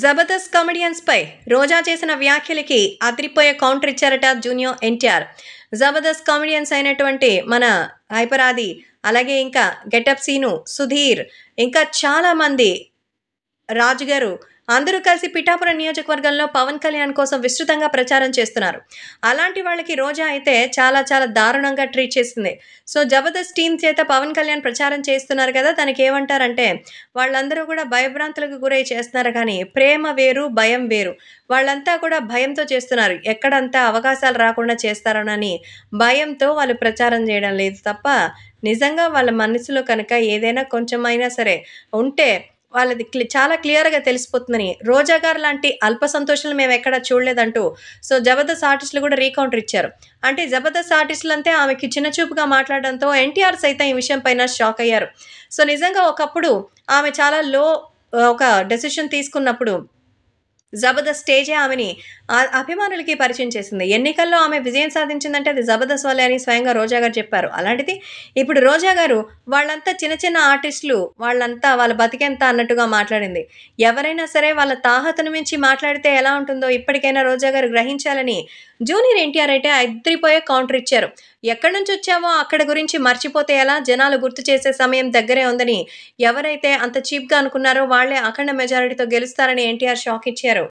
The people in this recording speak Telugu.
జబర్దస్త్ కామెడియన్స్ పై రోజా చేసిన వ్యాఖ్యలకి అదిరిపోయే కౌంటర్ ఇచ్చారట జూనియర్ ఎన్టీఆర్ జబర్దస్త్ కామెడియన్స్ అయినటువంటి మన హైపరాది అలాగే ఇంకా గెటప్ సీను సుధీర్ ఇంకా చాలామంది రాజుగారు అందరూ కలిసి పిఠాపురం నియోజకవర్గంలో పవన్ కళ్యాణ్ కోసం విస్తృతంగా ప్రచారం చేస్తున్నారు అలాంటి వాళ్ళకి రోజా అయితే చాలా చాలా దారుణంగా ట్రీట్ చేసింది సో జబర్దస్త్ టీమ్ చేత పవన్ కళ్యాణ్ ప్రచారం చేస్తున్నారు కదా దానికి ఏమంటారంటే వాళ్ళందరూ కూడా భయభ్రాంతులకు గురై చేస్తున్నారు కానీ ప్రేమ వేరు భయం వేరు వాళ్ళంతా కూడా భయంతో చేస్తున్నారు ఎక్కడంతా అవకాశాలు రాకుండా చేస్తారోనని భయంతో వాళ్ళు ప్రచారం చేయడం లేదు తప్ప నిజంగా వాళ్ళ మనసులో కనుక ఏదైనా కొంచెమైనా సరే ఉంటే వాళ్ళది చాలా క్లియర్గా తెలిసిపోతుందని రోజా గారు లాంటి అల్ప సంతోషాలు మేము ఎక్కడ చూడలేదంటూ సో జబర్దస్త్ ఆర్టిస్టులు కూడా రీకౌంటర్ ఇచ్చారు అంటే జబర్దస్త్ ఆర్టిస్టులు అంతే ఆమెకి చిన్నచూపుగా మాట్లాడడంతో ఎన్టీఆర్ సైతం ఈ విషయం పైన షాక్ అయ్యారు సో నిజంగా ఒకప్పుడు ఆమె చాలా లో ఒక డెసిషన్ తీసుకున్నప్పుడు జబర్దస్త్ స్టేజే ఆమెని అభిమానులకి పరిచయం చేసింది ఎన్నికల్లో ఆమె విజయం సాధించిందంటే అది జబర్దస్త్ వల్లే అని స్వయంగా రోజా గారు చెప్పారు అలాంటిది ఇప్పుడు రోజా గారు వాళ్ళంతా చిన్న చిన్న ఆర్టిస్టులు వాళ్ళంతా వాళ్ళ బతికెంత అన్నట్టుగా మాట్లాడింది ఎవరైనా సరే వాళ్ళ తాహతను మించి మాట్లాడితే ఎలా ఉంటుందో ఇప్పటికైనా రోజా గారు గ్రహించాలని జూనియర్ ఎన్టీఆర్ అయితే అద్దరిపోయే కౌంటర్ ఇచ్చారు ఎక్కడి నుంచి వచ్చామో అక్కడ గురించి మర్చిపోతే ఎలా జనాలు గుర్తు చేసే సమయం దగ్గరే ఉందని ఎవరైతే అంత చీప్గా అనుకున్నారో వాళ్లే అఖండ మెజారిటీతో గెలుస్తారని ఎన్టీఆర్ షాక్ ఇచ్చారు